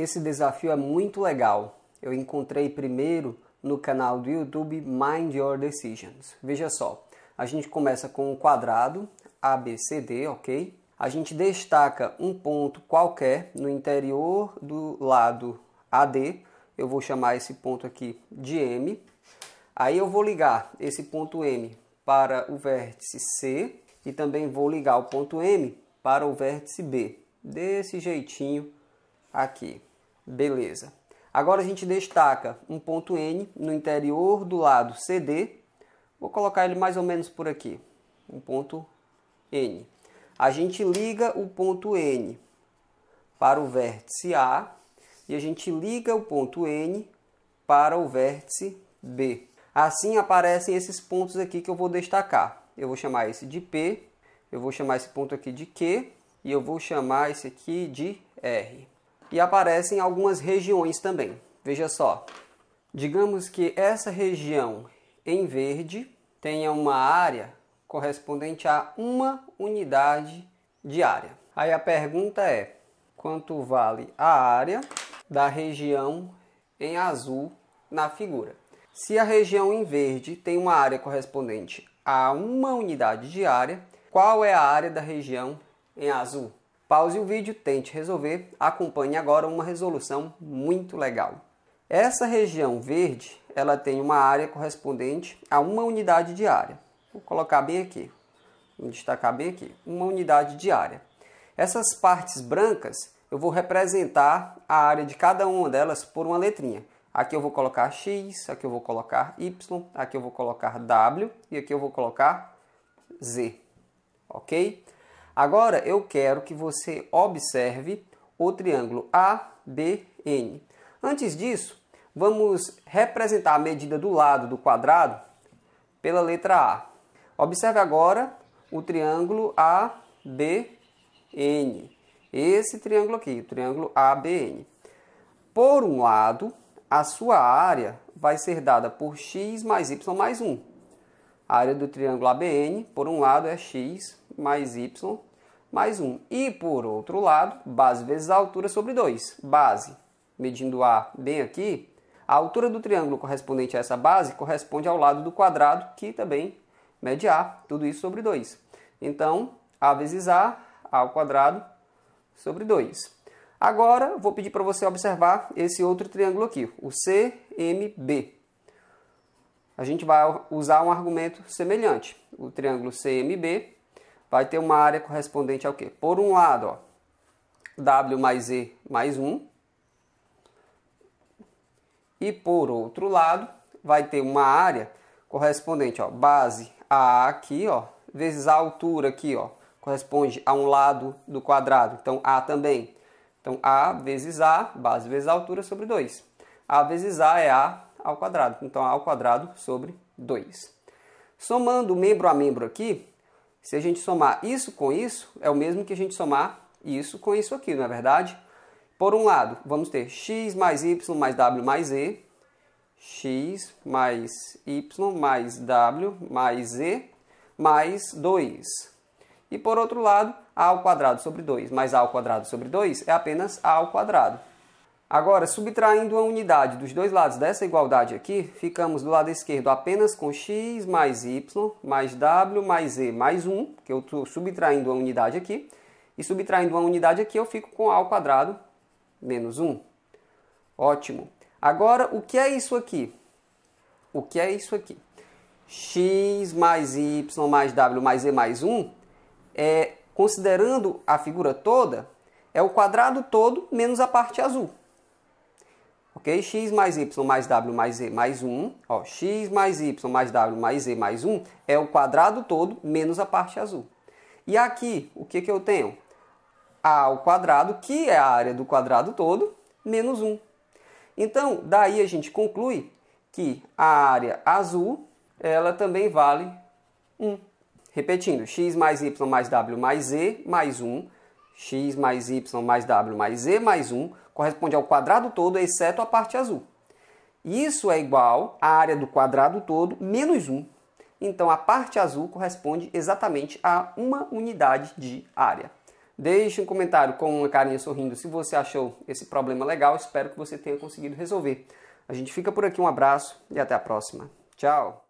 Esse desafio é muito legal. Eu encontrei primeiro no canal do YouTube Mind Your Decisions. Veja só, a gente começa com um quadrado ABCD, ok? A gente destaca um ponto qualquer no interior do lado AD. Eu vou chamar esse ponto aqui de M. Aí eu vou ligar esse ponto M para o vértice C e também vou ligar o ponto M para o vértice B, desse jeitinho aqui. Beleza. Agora a gente destaca um ponto N no interior do lado CD. Vou colocar ele mais ou menos por aqui. Um ponto N. A gente liga o ponto N para o vértice A e a gente liga o ponto N para o vértice B. Assim aparecem esses pontos aqui que eu vou destacar. Eu vou chamar esse de P, eu vou chamar esse ponto aqui de Q e eu vou chamar esse aqui de R e aparece em algumas regiões também. Veja só, digamos que essa região em verde tenha uma área correspondente a uma unidade de área. Aí a pergunta é: quanto vale a área da região em azul na figura? Se a região em verde tem uma área correspondente a uma unidade de área, qual é a área da região em azul? Pause o vídeo, tente resolver, acompanhe agora uma resolução muito legal. Essa região verde, ela tem uma área correspondente a uma unidade de área. Vou colocar bem aqui, vou destacar bem aqui, uma unidade de área. Essas partes brancas, eu vou representar a área de cada uma delas por uma letrinha. Aqui eu vou colocar X, aqui eu vou colocar Y, aqui eu vou colocar W e aqui eu vou colocar Z, ok? Agora eu quero que você observe o triângulo ABN. Antes disso, vamos representar a medida do lado do quadrado pela letra A. Observe agora o triângulo ABN. Esse triângulo aqui, o triângulo ABN. Por um lado, a sua área vai ser dada por x mais y mais 1. A área do triângulo ABN, por um lado, é x mais y mais 1. E por outro lado, base vezes a altura sobre 2. Base, medindo A bem aqui, a altura do triângulo correspondente a essa base corresponde ao lado do quadrado, que também mede A, tudo isso sobre 2. Então, A vezes A, A ao quadrado sobre 2. Agora, vou pedir para você observar esse outro triângulo aqui, o CMB. A gente vai usar um argumento semelhante. O triângulo CMB vai ter uma área correspondente ao quê? Por um lado, ó, W mais E mais 1. E por outro lado, vai ter uma área correspondente, ó, base A aqui, ó, vezes a altura aqui, ó, corresponde a um lado do quadrado. Então, A também. Então, A vezes A, base vezes a altura, sobre 2. A vezes A é A ao quadrado. Então, A ao quadrado sobre 2. Somando membro a membro aqui, se a gente somar isso com isso, é o mesmo que a gente somar isso com isso aqui, não é verdade? Por um lado, vamos ter x mais y mais w mais e, x mais y mais w mais e mais 2. E por outro lado, a ao quadrado sobre 2 mais a ao quadrado sobre 2 é apenas a ao quadrado. Agora, subtraindo uma unidade dos dois lados dessa igualdade aqui, ficamos do lado esquerdo apenas com x mais y mais w mais e mais 1, que eu estou subtraindo uma unidade aqui, e subtraindo uma unidade aqui eu fico com a ao quadrado menos 1. Ótimo. Agora, o que é isso aqui? O que é isso aqui? x mais y mais w mais e mais 1, é, considerando a figura toda, é o quadrado todo menos a parte azul ok? x mais y mais w mais z mais 1, ó, x mais y mais w mais z mais 1 é o quadrado todo menos a parte azul. E aqui, o que, que eu tenho? a ao quadrado, que é a área do quadrado todo, menos 1. Então, daí a gente conclui que a área azul, ela também vale 1. Repetindo, x mais y mais w mais z mais 1, x mais y mais w mais z mais 1, corresponde ao quadrado todo, exceto a parte azul. Isso é igual à área do quadrado todo menos 1. Então, a parte azul corresponde exatamente a uma unidade de área. Deixe um comentário com uma carinha sorrindo se você achou esse problema legal. Espero que você tenha conseguido resolver. A gente fica por aqui, um abraço e até a próxima. Tchau!